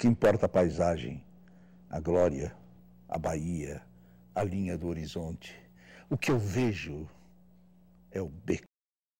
que importa a paisagem, a glória, a Bahia, a linha do horizonte. O que eu vejo é o beco